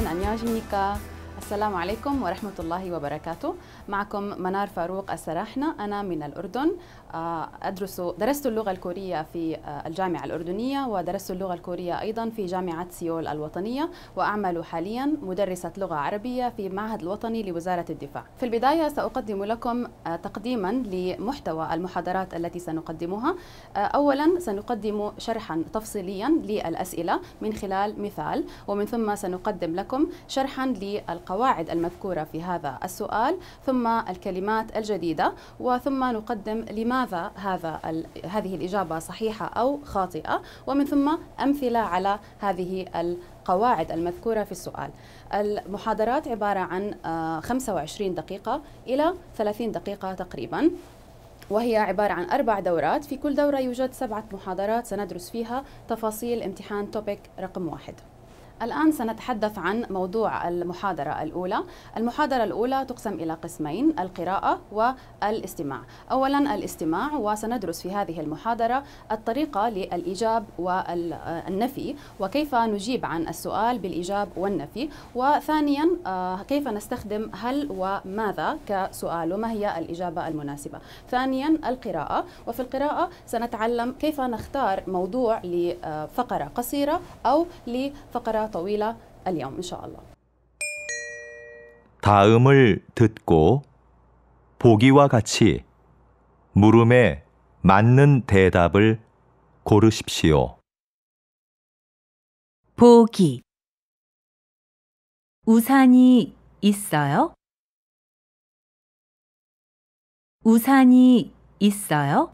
여러분 안녕하십니까 السلام عليكم ورحمة الله وبركاته معكم منار فاروق السراحنة أنا من الأردن آه، أدرس درست اللغة الكورية في آه، الجامعة الأردنية ودرست اللغة الكورية أيضا في جامعة سيول الوطنية وأعمل حاليا مدرسة لغة عربية في معهد الوطني لوزارة الدفاع في البداية سأقدم لكم آه، تقديما لمحتوى المحاضرات التي سنقدمها أولا سنقدم شرحا تفصيليا للأسئلة من خلال مثال ومن ثم سنقدم لكم شرحا للقواعد القواعد المذكورة في هذا السؤال ثم الكلمات الجديدة وثم نقدم لماذا هذا هذه الإجابة صحيحة أو خاطئة ومن ثم أمثلة على هذه القواعد المذكورة في السؤال المحاضرات عبارة عن 25 آه، دقيقة إلى 30 دقيقة تقريباً وهي عبارة عن أربع دورات في كل دورة يوجد سبعة محاضرات سندرس فيها تفاصيل امتحان توبيك رقم واحد الآن سنتحدث عن موضوع المحاضرة الأولى المحاضرة الأولى تقسم إلى قسمين القراءة والاستماع أولا الاستماع وسندرس في هذه المحاضرة الطريقة للإيجاب والنفي وكيف نجيب عن السؤال بالإيجاب والنفي وثانيا آه، كيف نستخدم هل وماذا كسؤال وما هي الإجابة المناسبة ثانيا القراءة وفي القراءة سنتعلم كيف نختار موضوع لفقرة قصيرة أو لفقرة طويلة اليوم إن شاء الله. 다음을 듣고 보기와 같이 물음에 맞는 대답을 고르십시오. 보기 우산이 있어요? 우산이 있어요?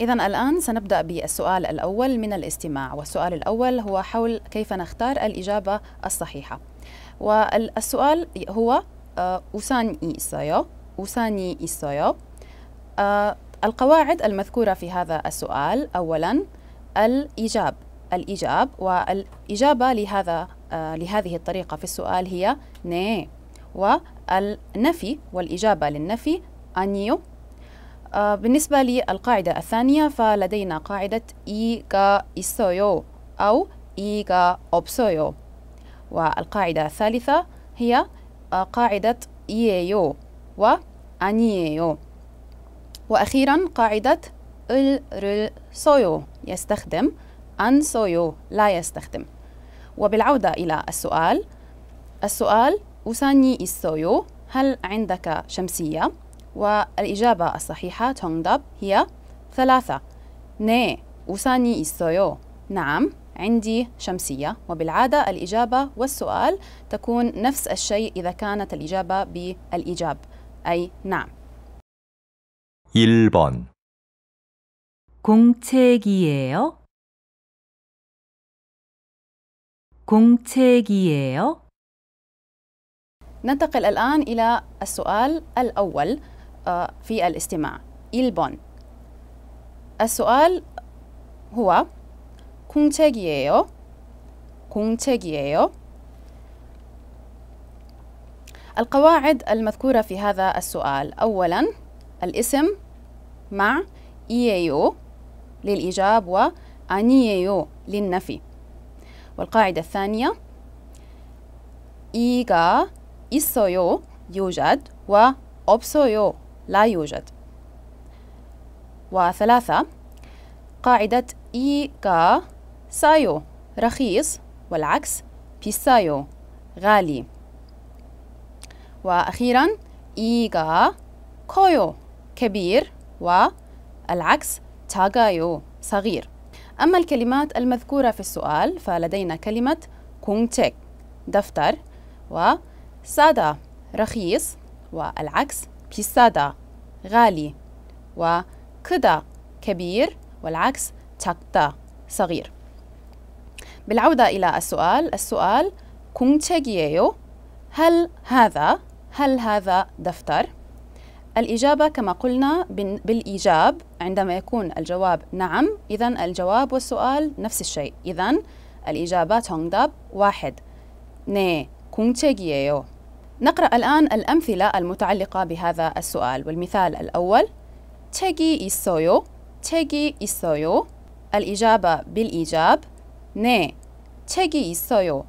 إذا الآن سنبدأ بالسؤال الأول من الاستماع والسؤال الأول هو حول كيف نختار الإجابة الصحيحة والسؤال هو آه، أوساني 있어요 أوساني 있어요 آه، القواعد المذكورة في هذا السؤال أولا الإجاب الإجاب والإجابة لهذا آه، لهذه الطريقة في السؤال هي ني والنفي والإجابة للنفي أنيو آه، بالنسبة للقاعدة الثانية فلدينا قاعدة إيغا إسويو أو إيغا أوبسويو والقاعدة الثالثة هي آه، قاعدة إييو وأنييو وأخيرا قاعدة سويو يستخدم أن سويو لا يستخدم وبالعودة إلى السؤال السؤال أساني إسويو هل عندك شمسية؟ والإجابة الصحيحة داب هي ثلاثة ني 우산이 있어요 نعم عندي شمسية وبالعادة الإجابة والسؤال تكون نفس الشيء إذا كانت الإجابة بالإيجاب أي نعم 1번 공책이에요? 공책이에요? ننتقل الآن إلى السؤال الأول في الاستماع إلبون السؤال هو 공책이에요 공책이에요 القواعد المذكورة في هذا السؤال أولا الاسم مع إييو للإجاب و 아니에요 للنفي والقاعدة الثانية إيغا إسويو يوجد و 없어요 لا يوجد وثلاثة قاعدة كا سايو رخيص والعكس بيسايو غالي وأخيرا كا كويو كبير والعكس تاغايو صغير أما الكلمات المذكورة في السؤال فلدينا كلمة كونتك دفتر وسادا رخيص والعكس 비싸다 غالي وكدا كبير والعكس 작다 صغير بالعودة إلى السؤال السؤال 공책이에요 هل هذا هل هذا دفتر؟ الإجابة كما قلنا بالإيجاب عندما يكون الجواب نعم إذا الجواب والسؤال نفس الشيء إذا الإجابة تونغداب واحد 네 공책이에요 نقرأ الآن الأمثلة المتعلقة بهذا السؤال والمثال الأول 책이 있어요 책이 있어요 الإجابة بالإيجاب 네 책이 있어요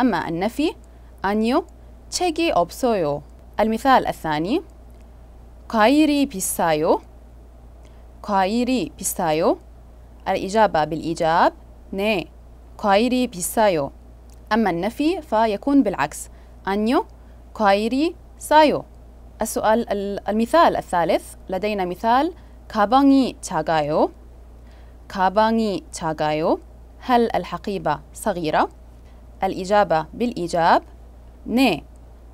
أما النفي 아니요 책이 없어요 المثال الثاني 과일이 비싸요 과일이 비싸요 الإجابة بالإيجاب 네 과일이 비싸요 أما النفي فيكون بالعكس 아니요 كايري سايو السؤال المثال الثالث لدينا مثال 가방이 تاغايو 가방이 تاغايو هل الحقيبة صغيرة؟ الإجابة بالإيجاب ني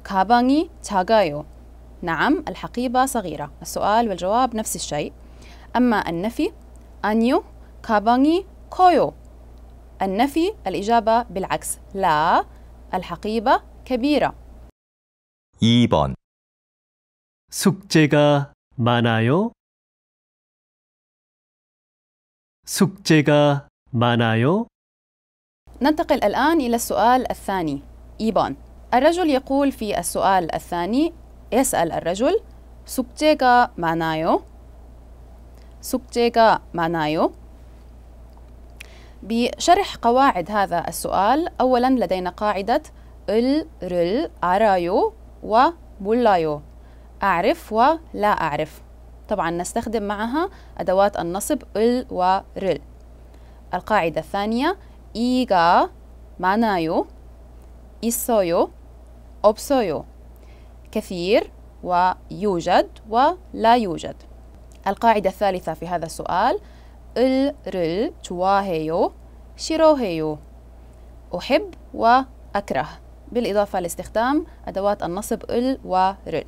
가방이 تاغايو نعم الحقيبة صغيرة السؤال والجواب نفس الشيء أما النفي أنيو كاباني كويو النفي الإجابة بالعكس لا الحقيبة كبيرة 2번 숙제가 많아요? 숙제가 많아요? ننتقل الآن إلى السؤال الثاني إيبان الرجل يقول في السؤال الثاني يسأل الرجل 숙제가 많아요? 숙제가 많아요? بشرح قواعد هذا السؤال أولا لدينا قاعدة ال رل عرايو و وبولايو أعرف ولا أعرف طبعا نستخدم معها أدوات النصب ال ورل القاعدة الثانية إيغا مانايو إسويو أوبسويو كثير ويوجد ولا يوجد القاعدة الثالثة في هذا السؤال ال رل تواهيو شيروهيو أحب وأكره بالإضافة لاستخدام أدوات النصب ال ورل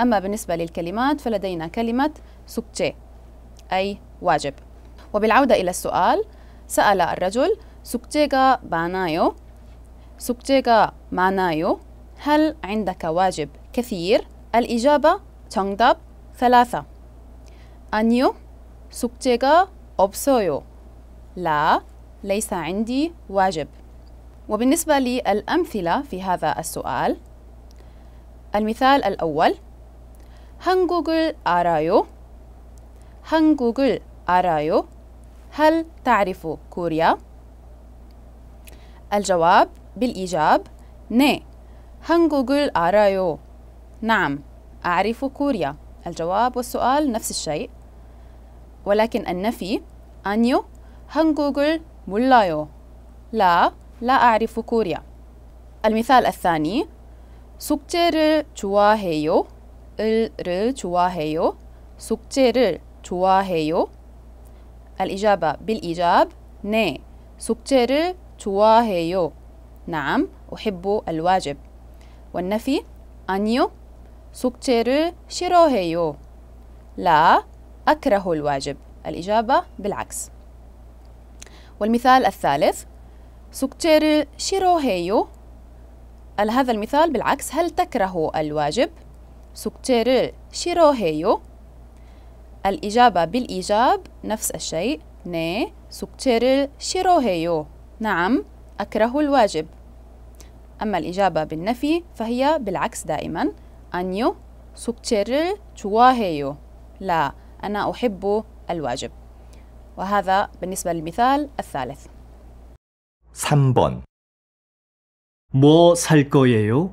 أما بالنسبة للكلمات فلدينا كلمة سوكتشي أي واجب وبالعودة إلى السؤال سأل الرجل سكتيغا بانايو سكتيغا مانايو هل عندك واجب كثير؟ الإجابة 정답 ثلاثة أنيو 숙제가 أوبسويو لا ليس عندي واجب وبالنسبة للأمثلة في هذا السؤال المثال الأول 한국을 알아요? 한국을 알아요? هل تعرف كوريا؟ الجواب بالإيجاب 네 한국을 알아요 نعم أعرف كوريا الجواب بالايجاب ني 한국을 알아요 نعم اعرف كوريا الجواب والسوال نفس الشيء ولكن النفي أنيو 한국을 몰라요 لا لا أعرف كوريا المثال الثاني 숙제를 좋아해요 을를 좋아해요 숙제를 좋아해요 الإجابة بالإيجاب 네 숙제를 좋아해요 نعم أحب الواجب والنفي 아니요 숙제를 싫어해요 لا أكره الواجب الإجابة بالعكس والمثال الثالث 숙제를 싫어해요? هل هذا المثال بالعكس هل تكره الواجب؟ 숙제를 싫어해요? الإجابة بالإيجاب نفس الشيء 네, 숙제를 싫어해요 نعم, أكره الواجب أما الإجابة بالنفي فهي بالعكس دائما أنيو 숙제를 좋아해요 لا أنا أحب الواجب وهذا بالنسبة للمثال الثالث 3번 뭐 살 거예요?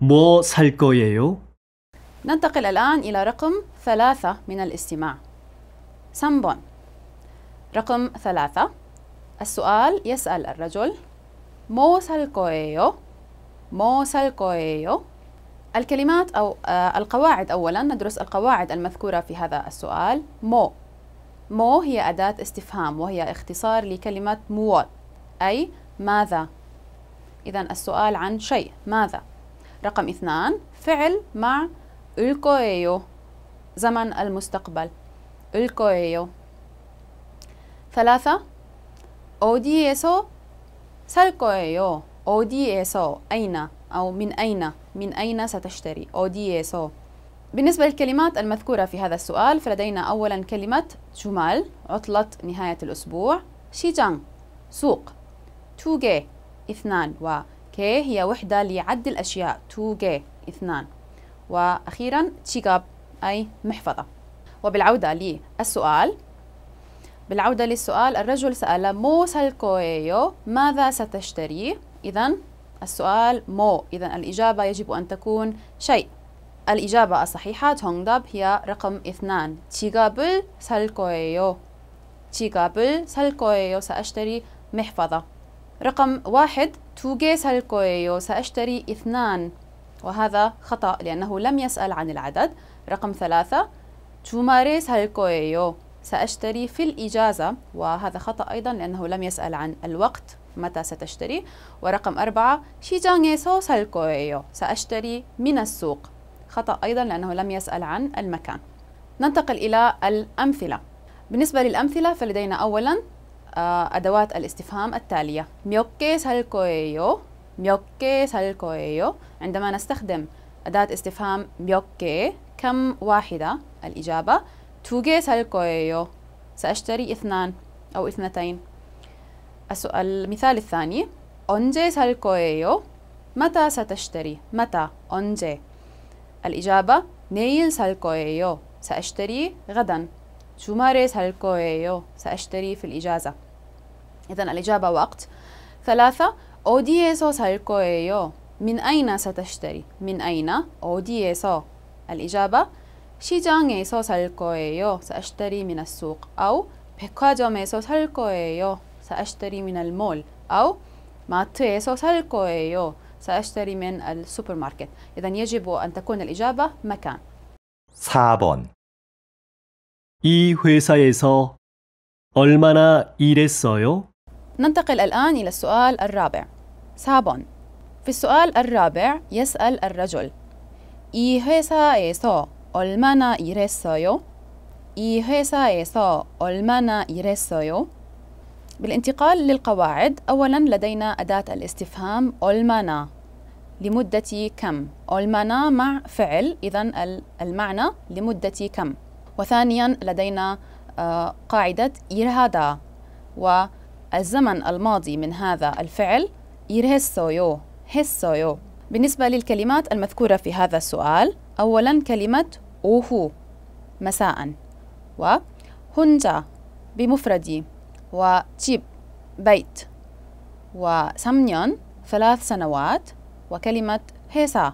뭐 살 거예요? ننتقل الآن إلى رقم ثلاثة من الاستماع. 3번 رقم ثلاثة السؤال يسأل الرجل مو 살 거예요? 뭐 거예요? الكلمات أو آه، القواعد أولا ندرس القواعد المذكورة في هذا السؤال مو مو هي أداة استفهام وهي اختصار لكلمة موات أي ماذا إذا السؤال عن شيء ماذا رقم اثنان فعل مع الكويو زمن المستقبل الكويو ثلاثة إيسو سالكويو 거예요 إيسو أين أو من أين من أين ستشتري إيسو بالنسبة للكلمات المذكورة في هذا السؤال فلدينا أولا كلمة جمال عطلة نهاية الأسبوع شيجان سوق توجي اثنان و كي هي وحدة لعد الأشياء توجي اثنان وأخيرا تشيغاب أي محفظة وبالعودة للسؤال بالعودة للسؤال الرجل سأل مو سالكويو ماذا ستشتري؟ إذا السؤال مو إذا الإجابة يجب أن تكون شيء الإجابة الصحيحة 정답 هي رقم اثنان 지갑을 살 거예요 지갑을 살 거예요 سأشتري محفظة رقم واحد 두개살 거예요 سأشتري اثنان وهذا خطأ لأنه لم يسأل عن العدد رقم ثلاثة 주말에 살 거예요 سأشتري في الإجازة وهذا خطأ أيضا لأنه لم يسأل عن الوقت متى ستشتري ورقم أربعة 시장에서 살 거예요 سأشتري من السوق خطأ أيضا لأنه لم يسأل عن المكان ننتقل إلى الأمثلة بالنسبة للأمثلة فلدينا أولا آه، أدوات الاستفهام التالية ميوكي سالكويو ميوكي سالكويو عندما نستخدم أداة استفهام ميوكي كم واحدة الإجابة توجي سالكويو سأشتري اثنان أو اثنتين السؤال المثال الثاني أونجي سالكويو متى ستشتري متى أونجي الإجابة نين سالكويو سأشتري غدا شماري سالكويو سأشتري في الإجازة إذا الإجابة وقت ثلاثة أودييسو سالكويو من أين ستشتري من أين أودييسو الإجابة شيجانيسو سالكويو سأشتري من السوق أو بيكاجوميسو سالكويو سأشتري من المول أو ماتيسو سالكويو سأشتري من السوبر ماركت إذا يجب أن تكون الإجابة مكان 4번 이 회사에서 얼마나 일했어요? ننتقل الآن إلى السؤال الرابع سابون في السؤال الرابع يسأل الرجل 이 회사에서 얼마나 일했어요? 이 회사에서 얼마나 일했어요? بالانتقال للقواعد أولا لدينا أداة الاستفهام أولمانا لمدة كم أولمانا مع فعل إذا المعنى لمدة كم وثانيا لدينا آه، قاعدة إرهادا والزمن الماضي من هذا الفعل إرهسويو هسويو بالنسبة للكلمات المذكورة في هذا السؤال أولا كلمة أوهو مساء و هنجا بمفردي وتشيب بيت وسمنيون ثلاث سنوات وكلمة هيسا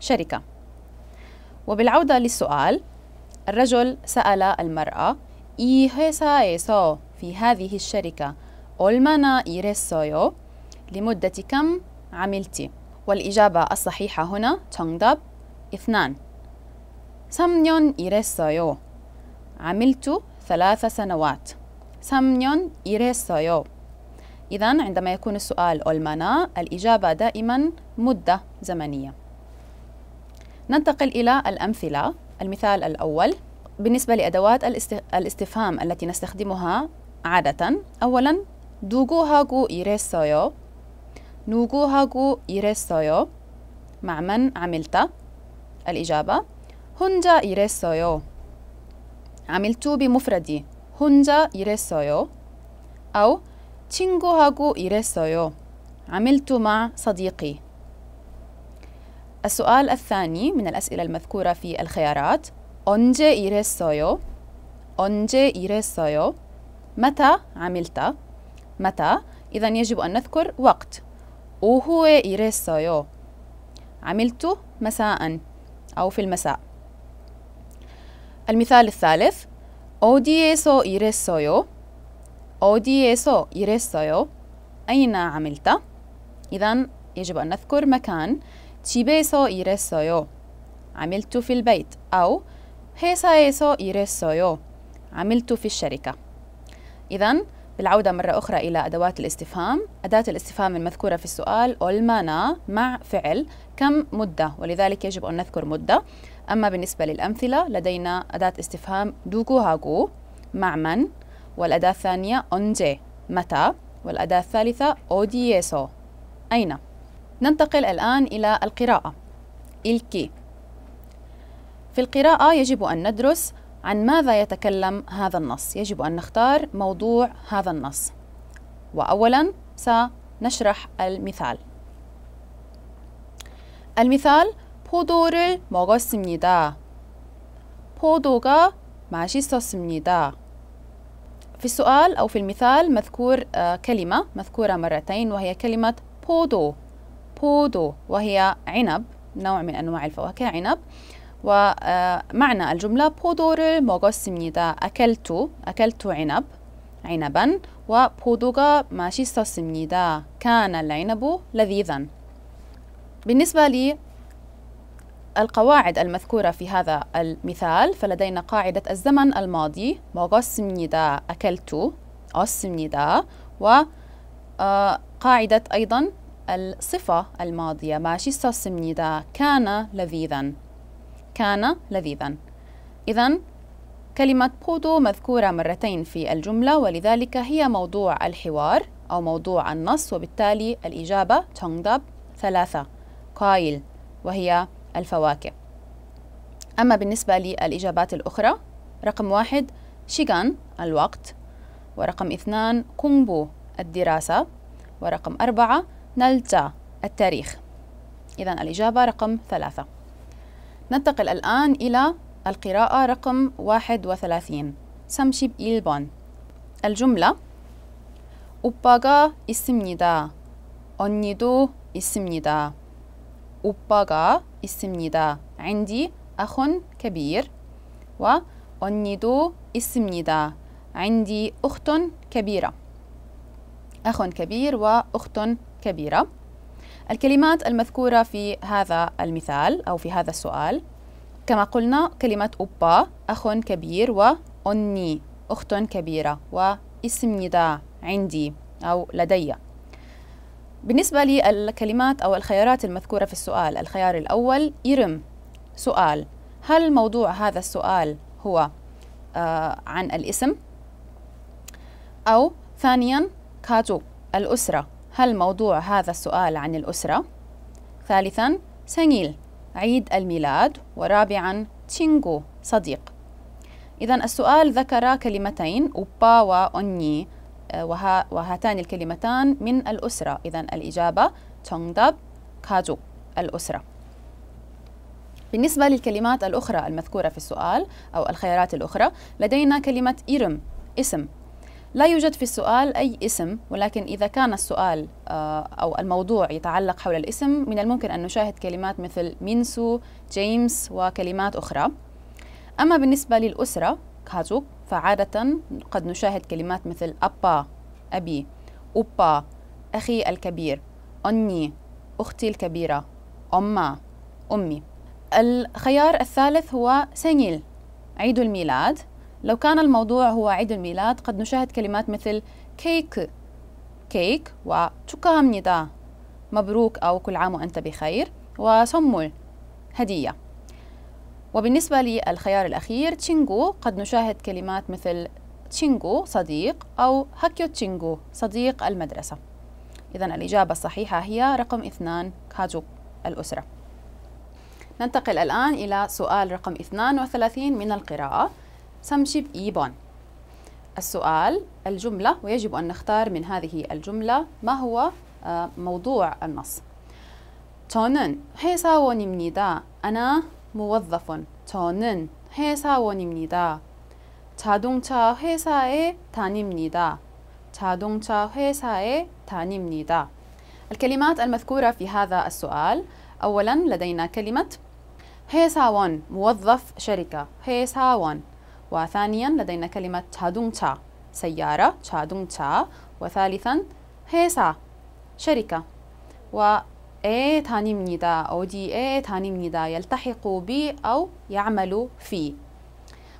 شركة وبالعودة للسؤال الرجل سأل المرأة إي هيسا إيسو في هذه الشركة أولمانا إيريسويو لمدة كم عملت؟ والإجابة الصحيحة هنا تونغداب اثنان سمنيون 년 일했어요. عملت ثلاث سنوات 3년 일했어요. إذا عندما يكون السؤال 얼마나 الإجابة دائما مدة زمنية. ننتقل إلى الأمثلة. المثال الأول بالنسبة لأدوات الاستفهام التي نستخدمها عادة أولا إيريسويو نوغو هاغو إيريسويو مع من عملت؟ الإجابة هنجا إيريسويو عملت بمفردي 혼자 일했어요. أو 친구하고 일했어요. عملت مع صديقي. السؤال الثاني من الأسئلة المذكورة في الخيارات 언제 일했어요? 언제 일했어요? متى عملت? متى؟ إذا يجب أن نذكر وقت. 오후에 일했어요. عملت مساء أو في المساء. المثال الثالث 어디에서 일했어요? 어디에서 일했어요? أين عملت؟ إذا يجب أن نذكر مكان 집에서 일했어요 عملت في البيت أو 회사에서 일했어요 عملت في الشركة إذا بالعودة مرة أخرى إلى أدوات الاستفهام أداة الاستفهام المذكورة في السؤال أولمانا مع فعل كم مدة ولذلك يجب أن نذكر مدة أما بالنسبة للأمثلة لدينا أداة استفهام دوكو هاغو مع من والأداة الثانية أونجي متى والأداة الثالثة أودييسو أين ننتقل الآن إلى القراءة إلكي في القراءة يجب أن ندرس عن ماذا يتكلم هذا النص يجب أن نختار موضوع هذا النص وأولا سنشرح المثال المثال 포도를 먹었습니다. 포도가 맛있었습니다. في السؤال أو في المثال مذكور آه، كلمة مذكورة مرتين وهي كلمة بودو بودو وهي عنب نوع من أنواع الفواكه عنب ومعنى الجملة بودور 먹었습니다. أكلت أكلت عنب عنبا ماشي 맛있었습니다. كان العنب لذيذا. بالنسبة لي القواعد المذكورة في هذا المثال فلدينا قاعدة الزمن الماضي 먹었습니다 أكلت و وقاعدة آه، أيضا الصفة الماضية ماشي 맛있었습니다 كان لذيذا كان لذيذا إذا كلمة بودو مذكورة مرتين في الجملة ولذلك هي موضوع الحوار أو موضوع النص وبالتالي الإجابة تونغداب ثلاثة قايل وهي الفواكه أما بالنسبة للإجابات الأخرى رقم واحد شيغان الوقت ورقم اثنان كونبو الدراسة ورقم أربعة نلتا التاريخ إذا الإجابة رقم ثلاثة ننتقل الآن إلى القراءة رقم واحد 31 سمشيب إلبون الجملة أوباغا إسمنيدا أنيدو إسمنيدا أوباغا إسمنيدا عندي أخ كبير و أنيدو إسمنيدا عندي أخت كبيرة أخ كبير وأخت كبيرة الكلمات المذكورة في هذا المثال أو في هذا السؤال كما قلنا كلمة أوبا أخ كبير وأني أخت كبيرة واسم دا عندي أو لدي بالنسبة للكلمات أو الخيارات المذكورة في السؤال الخيار الأول إرم سؤال هل موضوع هذا السؤال هو آه عن الاسم أو ثانيا كاتو الأسرة هل موضوع هذا السؤال عن الأسرة؟ ثالثا سنيل عيد الميلاد ورابعا تشينغو صديق إذا السؤال ذكر كلمتين أوبا وأني آه، وهاتان الكلمتان من الأسرة إذا الإجابة تشونغداب كاجو الأسرة بالنسبة للكلمات الأخرى المذكورة في السؤال أو الخيارات الأخرى لدينا كلمة إيرم اسم لا يوجد في السؤال أي اسم ولكن إذا كان السؤال آه، أو الموضوع يتعلق حول الاسم من الممكن أن نشاهد كلمات مثل مينسو، جيمس وكلمات أخرى أما بالنسبة للأسرة كازوك فعادة قد نشاهد كلمات مثل أبا أبي أوبا أخي الكبير أني أختي الكبيرة أما أمي الخيار الثالث هو سنيل عيد الميلاد لو كان الموضوع هو عيد الميلاد قد نشاهد كلمات مثل كيك كيك و وشكامنيدا مبروك أو كل عام وأنت بخير وسمول هدية وبالنسبة للخيار الأخير تشينغو قد نشاهد كلمات مثل تشينغو صديق أو هاكيو تشينغو صديق المدرسة إذا الإجابة الصحيحة هي رقم اثنان كاجو الأسرة ننتقل الآن إلى سؤال رقم 32 من القراءة سمشي بإيبون السؤال الجملة ويجب أن نختار من هذه الجملة ما هو آه، موضوع النص 저는 회사원입니다. أنا موظف. 저는 회사원입니다. 자동차 회사에 다닙니다. 자동차 회사에 다닙니다. الكلمات المذكورة في هذا السؤال أولا لدينا كلمة 회사원 موظف شركة 회사원 وثانيا لدينا كلمة تشادونتشا سيارة تشادونتشا وثالثا هيسا شركة و A 단입니다. 어디에 단입니다. يلتحق ب أو يعمل في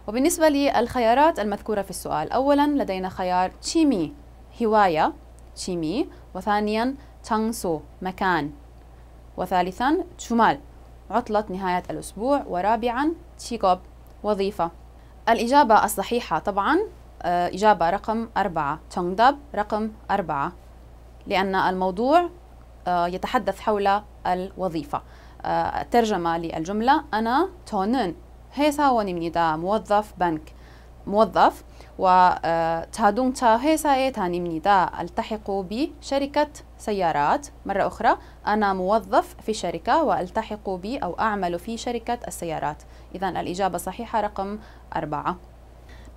وبالنسبة للخيارات المذكورة في السؤال أولا لدينا خيار تشيمي هواية تشيمي وثانيا تانسو مكان وثالثا تشمال عطلة نهاية الأسبوع ورابعا تشيكوب وظيفة الإجابة الصحيحة طبعا آه، إجابة رقم أربعة تونغداب رقم أربعة لأن الموضوع آه، يتحدث حول الوظيفة الترجمة آه، للجملة أنا تونن هيساونيمنيدا موظف بنك موظف وتادونغ آه، تا 회사의 다닙니다 ألتحق بشركة سيارات مرة أخرى أنا موظف في شركة وألتحق ب أو أعمل في شركة السيارات إذا الإجابة صحيحة رقم أربعة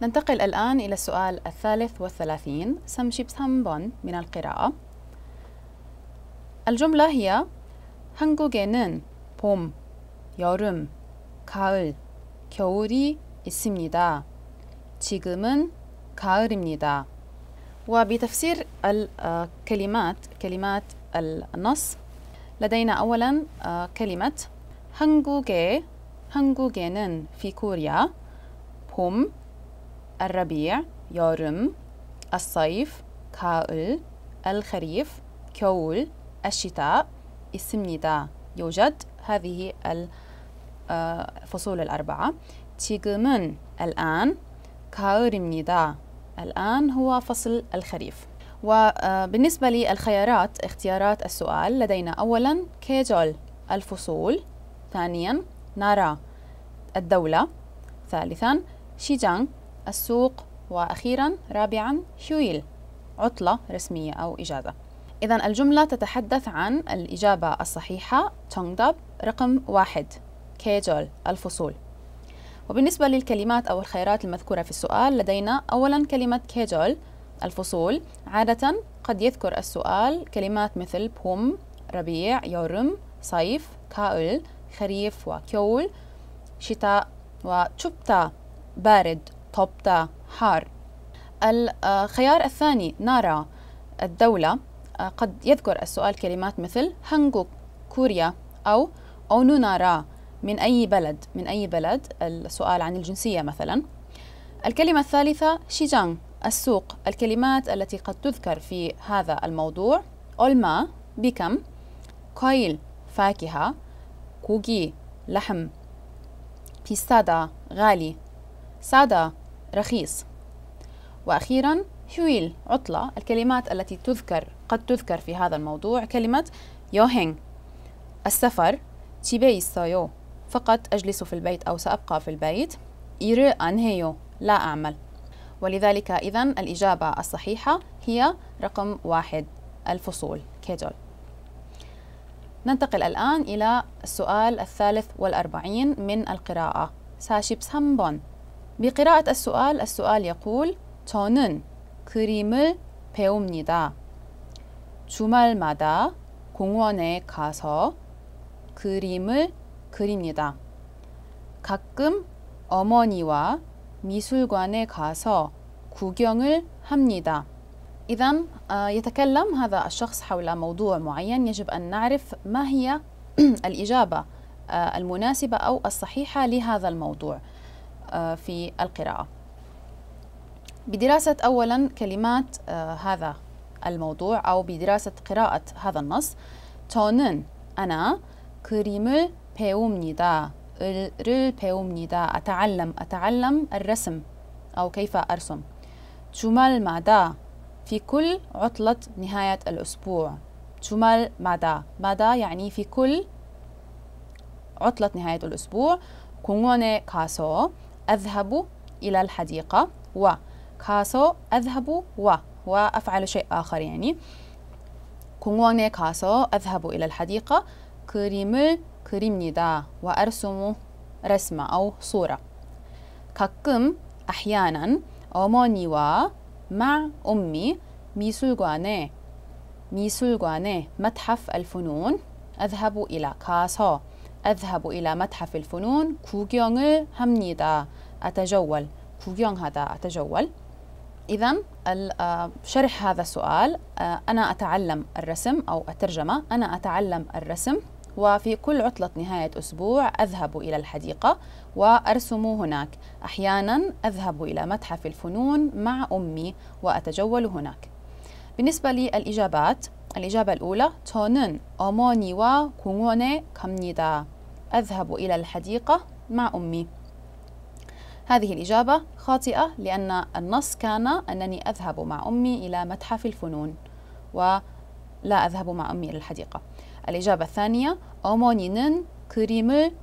ننتقل الآن إلى السؤال الثالث والثلاثين سمشيب سامبون من القراءة الجملة هي 한국에는 봄, 여름, 가을, 겨울이 있습니다. 지금은 가을입니다. وبتفسير الكلمات كلمات النص لدينا أولا كلمة 한국에 한국에는 في كوريا 봄 الربيع 여름 الصيف 가을 الخريف 겨울 الشتاء 있습니다 يوجد هذه الفصول الأربعة 지금은 الآن 가을입니다. الآن هو فصل الخريف وبالنسبة آه، للخيارات اختيارات السؤال لدينا أولا كيجول الفصول ثانيا نارا الدولة ثالثا شيجان السوق وأخيرا رابعا شويل عطلة رسمية أو إجازة إذا الجملة تتحدث عن الإجابة الصحيحة تونغداب رقم واحد كيجول الفصول وبالنسبة للكلمات أو الخيارات المذكورة في السؤال لدينا أولا كلمة كيجل الفصول عادة قد يذكر السؤال كلمات مثل بوم ربيع يورم صيف كاول خريف وكيول شتاء وشبتا بارد طبتا حار الخيار آه، الثاني نارا الدولة آه، قد يذكر السؤال كلمات مثل هانغوك كوريا أو أونونارا من أي بلد من أي بلد السؤال عن الجنسية مثلا الكلمة الثالثة شيجان السوق الكلمات التي قد تذكر في هذا الموضوع أولما بكم كويل فاكهة كوكي لحم بيستادا غالي سادا رخيص وأخيرا هويل عطلة الكلمات التي تذكر قد تذكر في هذا الموضوع كلمة يوهينغ السفر تيبي سايو فقط أجلس في البيت أو سأبقى في البيت إيري أنهيو لا أعمل ولذلك إذا الإجابة الصحيحة هي رقم واحد الفصول كيدول ننتقل الآن إلى السؤال الثالث والأربعين من القراءة ساشيبس سامبون بقراءة السؤال السؤال يقول 저는 그림을 배웁니다. 주말마다 공원에 가서 그림을 그립니다. 가끔 어머니와 미술관에 가서 구경을 합니다. إذا آه، يتكلم هذا الشخص حول موضوع معين يجب أن نعرف ما هي الإجابة آه، المناسبة أو الصحيحة لهذا الموضوع آه، في القراءة. بدراسة أولا كلمات هذا الموضوع أو بدراسة قراءة هذا النص 저는 أنا 그림을 배웁니다. 을를 배웁니다. أتعلم أتعلم الرسم أو كيف أرسم 주말마다 في كل عطلة نهاية الأسبوع 주말마다 마다 يعني في كل عطلة نهاية الأسبوع 공원에 가서 أذهب إلى الحديقة و 가서 أذهب و وأفعل شيء آخر يعني 공원에 가서 أذهب إلى الحديقة 그림을 그립니다. وأرسم رسمة أو صورة. 가끔 أحيانا 어머니와 مع أمي 미술관에 미술관에 متحف الفنون أذهب إلى 가서 أذهب إلى متحف الفنون 구경을 합니다. أتجول 구경하다 أتجول إذا شرح هذا السؤال أنا أتعلم الرسم أو الترجمة أنا أتعلم الرسم وفي كل عطلة نهاية أسبوع أذهب إلى الحديقة وأرسم هناك أحيانا أذهب إلى متحف الفنون مع أمي وأتجول هناك بالنسبة للإجابات الإجابة الأولى أموني 어머니와 كونوني كامنيدا أذهب إلى الحديقة مع أمي هذه الإجابة خاطئة لأن النص كان أنني أذهب مع أمي إلى متحف الفنون ولا أذهب مع أمي إلى الحديقة الإجابة الثانية 어머니는 그림을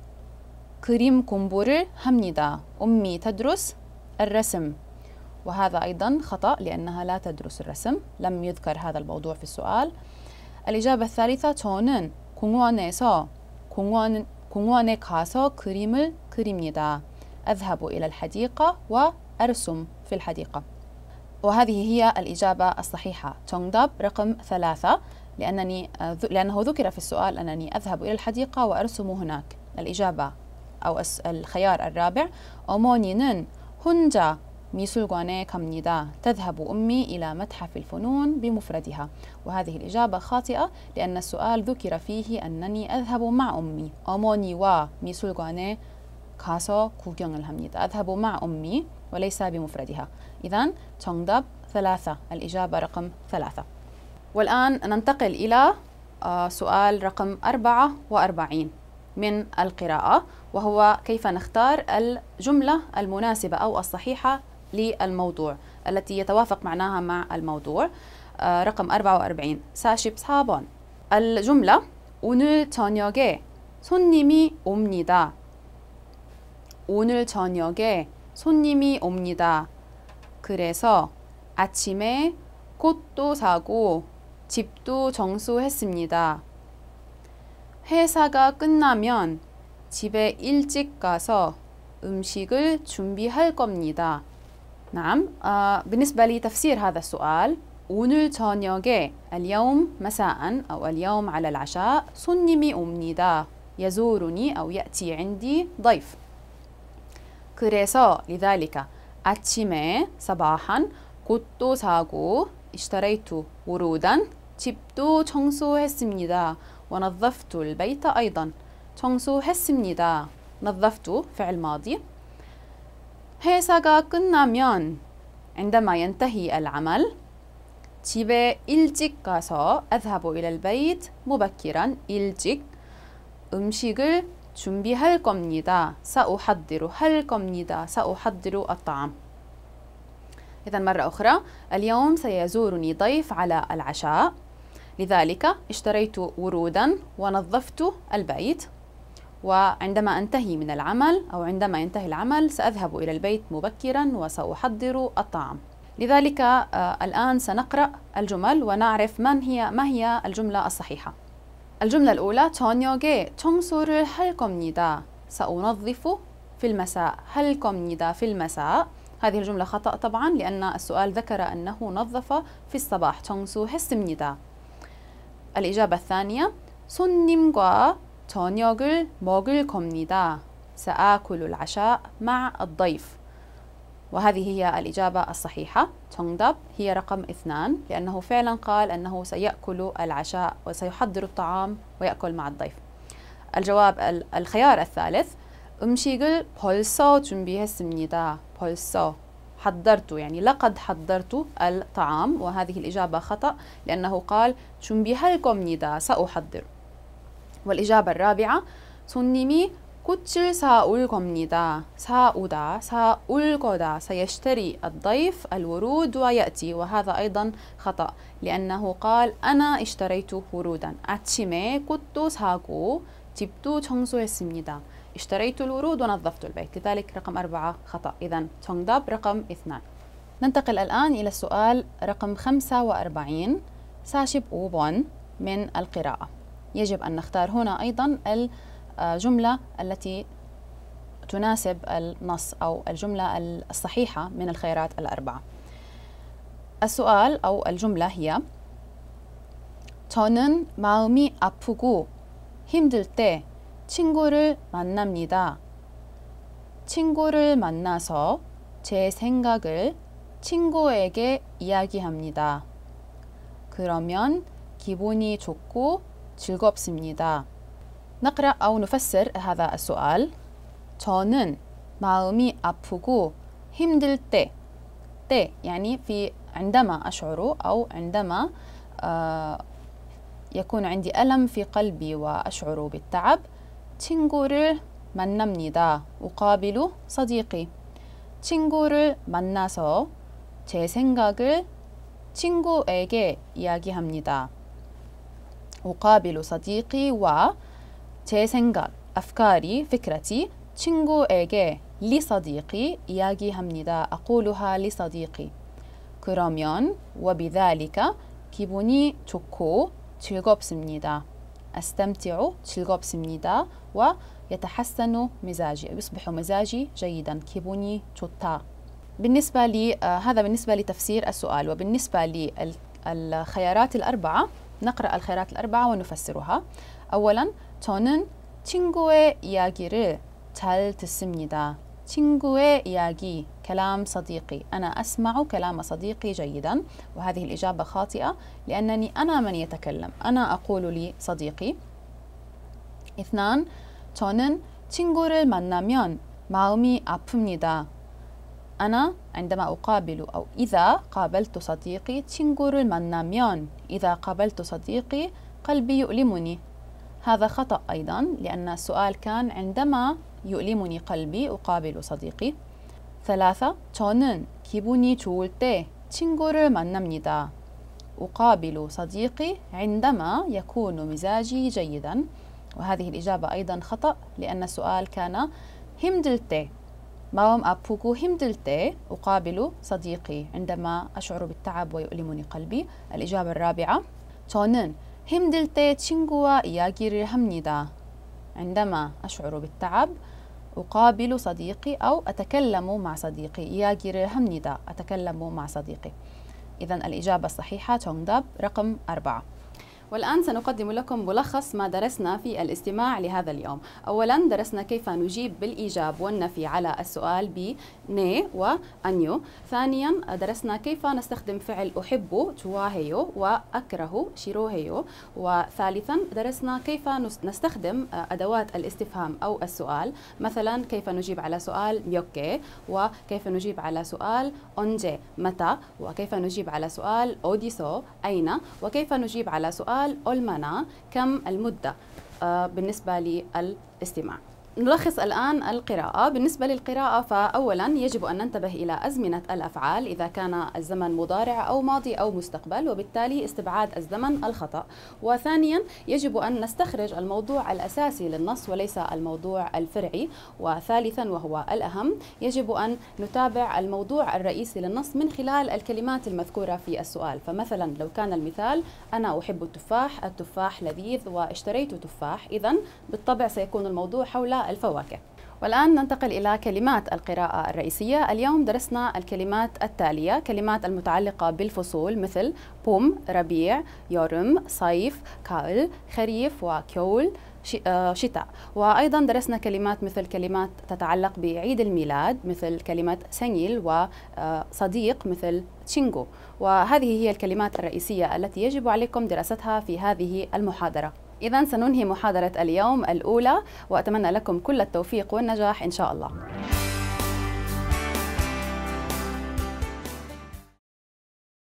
그림 공부를 합니다. أمي تدرس الرسم وهذا أيضا خطأ لأنها لا تدرس الرسم لم يذكر هذا الموضوع في السؤال الإجابة الثالثة 저는 공원에서 공원, 공원에 가서 그림을 그립니다. أذهب إلى الحديقة وأرسم في الحديقة وهذه هي الإجابة الصحيحة تونغداب رقم ثلاثة لأنني آه، لأنه ذكر في السؤال أنني أذهب إلى الحديقة وأرسم هناك الإجابة أو الخيار الرابع 어머니는 هنجا ميسولغواني كامنيدا تذهب أمي إلى متحف الفنون بمفردها وهذه الإجابة خاطئة لأن السؤال ذكر فيه أنني أذهب مع أمي 어머니와 ميسولغواني كاسو كوكيون الهمنيدا أذهب مع أمي وليس بمفردها. إذن 정답 ثلاثة الإجابة رقم ثلاثة والآن ننتقل إلى آه، سؤال رقم 44 من القراءة وهو كيف نختار الجملة المناسبة أو الصحيحة للموضوع التي يتوافق معناها مع الموضوع آه، رقم 44 ساشيب صابون الجملة 오늘 저녁에 손님이 옵니다. 오늘 저녁에 손님이 옵니다. 그래서 아침에 꽃도 사고 집도 정수했습니다. 회사가 끝나면 집에 일찍 가서 음식을 준비할 겁니다. نعم بالنسبة لتفسير هذا السؤال 오늘 저녁에 اليوم مساء أو اليوم على العشاء 손님이 옵니다. يزورني أو يأتي عندي ضيف. 그래서 لذلك 아침에 صباحا 꽃도 사고 اشتريت ورودا 집도 청소했습니다. ونظفت البيت أيضا 청소했습니다. نظفت فعل ماضي 회사가 끝나면 عندما ينتهي العمل 집에 일찍 가서 أذهب إلى البيت مبكرا 일찍 음식을 준비할 겁니다. سأحضر 할 겁니다. سأحضر الطعام إذا مرة أخرى اليوم سيزورني ضيف على العشاء لذلك اشتريت ورودا ونظفت البيت وعندما أنتهي من العمل أو عندما ينتهي العمل سأذهب إلى البيت مبكرا وسأحضر الطعام لذلك آه، الآن سنقرأ الجمل ونعرف من هي ما هي الجملة الصحيحة الجملة الأولى 저녁에 청소를 هلكم 겁니다 سأنظف في المساء هلكم ندا في المساء هذه الجملة خطأ طبعا لأن السؤال ذكر أنه نظف في الصباح تونسو 청소했습니다 الإجابة الثانية 손님과 저녁을 먹을 겁니다. سآكل العشاء مع الضيف. وهذه هي الإجابة الصحيحة تونغدب هي رقم اثنان لأنه فعلا قال أنه سيأكل العشاء وسيحضر الطعام ويأكل مع الضيف الجواب الخيار الثالث 음식을 벌써 준비했습니다. 벌써 حضرت يعني لقد حضرت الطعام وهذه الإجابة خطأ لأنه قال 준비할겁니다 نيدا سأحضر والإجابة الرابعة سنمي 꽃을 سأولكم نيدا سأودا سأولكودا سيشتري الضيف الورود ويأتي وهذا أيضا خطأ لأنه قال أنا اشتريت ورودا. 아침에 ساكو 사고 집도 청소했습니다. اشتريت الورود ونظفت البيت لذلك رقم أربعة خطأ إذا تونغداب رقم اثنان ننتقل الآن إلى السؤال رقم 45 ساشب أوبون من القراءة يجب أن نختار هنا أيضا الجملة التي تناسب النص أو الجملة الصحيحة من الخيارات الأربعة السؤال أو الجملة هي 저는 마음이 아프고 힘들 때 친구를 만납니다. 친구를 만나서 제 생각을 친구에게 이야기합니다. 그러면 기분이 좋고 즐겁습니다. نقرأ أو نفسر هذا السؤال. 저는 마음이 아프고 힘들 때, 때 يعني في عندما أشعر أو عندما يكون عندي ألم في قلبي وأشعر بالتعب 친구를 만납니다. 우카빌루 서디키 친구를 만나서 제 생각을 친구에게 이야기합니다. 우카빌루 서디키와 제 생각, 아프카리, 피크라티 친구에게 리서디키 이야기합니다. 아쿠루하 리서디키 그러면 와비달리가 기분이 좋고 즐겁습니다. أستمتع 즐겁습니다 ويتحسن مزاجي يصبح مزاجي جيدا كيبوني توتا بالنسبة لي آه، هذا بالنسبة لتفسير السؤال وبالنسبة للخيارات الأربعة نقرأ الخيارات الأربعة ونفسرها أولا 저는 친구의 이야기를 잘 듣습니다 친구의 이야기 كلام صديقي أنا أسمع كلام صديقي جيدا وهذه الإجابة خاطئة لأنني أنا من يتكلم أنا أقول لصديقي اثنان 저는 친구를 만나면 마음이 아픕니다. أنا عندما أقابل أو إذا قابلت صديقي 친구를 만나면 إذا قابلت صديقي قلبي يؤلمني هذا خطأ أيضا لأن السؤال كان عندما يؤلمني قلبي أقابل صديقي ثلاثة 저는 기분이 좋을 때 친구를 만납니다. أقابل صديقي عندما يكون مزاجي جيدا وهذه الإجابة أيضا خطأ لأن السؤال كان 힘들 ماوم أبوكو 아프고 أقابل صديقي عندما أشعر بالتعب ويؤلمني قلبي الإجابة الرابعة 저는 힘들 때 친구와 이야기를 합니다. عندما أشعر بالتعب أقابل صديقي أو أتكلم مع صديقي ياجر همنيدا أتكلم مع صديقي إذا الإجابة الصحيحة تونغداب رقم أربعة والآن سنقدم لكم ملخص ما درسنا في الاستماع لهذا اليوم أولا درسنا كيف نجيب بالإيجاب والنفي على السؤال ب ني و أنيو ثانيا درسنا كيف نستخدم فعل أحب تواهيو وأكره شيروهيو وثالثا درسنا كيف نستخدم أدوات الاستفهام أو السؤال مثلا كيف نجيب على سؤال ميوكي وكيف نجيب على سؤال أونجي متى وكيف نجيب على سؤال أوديسو أين وكيف نجيب على سؤال سؤال أولمانا كم المدة آه، بالنسبة للاستماع نلخص الآن القراءة بالنسبة للقراءة فأولا يجب أن ننتبه إلى أزمنة الأفعال إذا كان الزمن مضارع أو ماضي أو مستقبل وبالتالي استبعاد الزمن الخطأ وثانيا يجب أن نستخرج الموضوع الأساسي للنص وليس الموضوع الفرعي وثالثا وهو الأهم يجب أن نتابع الموضوع الرئيسي للنص من خلال الكلمات المذكورة في السؤال فمثلا لو كان المثال أنا أحب التفاح التفاح لذيذ واشتريت تفاح إذا بالطبع سيكون الموضوع حول الفواكه والآن ننتقل إلى كلمات القراءة الرئيسية اليوم درسنا الكلمات التالية كلمات المتعلقة بالفصول مثل بوم ربيع يورم صيف كاول خريف وكيول آه، شتاء وأيضا درسنا كلمات مثل كلمات تتعلق بعيد الميلاد مثل كلمة سنيل وصديق آه، مثل تشينغو وهذه هي الكلمات الرئيسية التي يجب عليكم دراستها في هذه المحاضرة إذا سننهي محاضرة اليوم الأولى وأتمنى لكم كل التوفيق والنجاح إن شاء الله.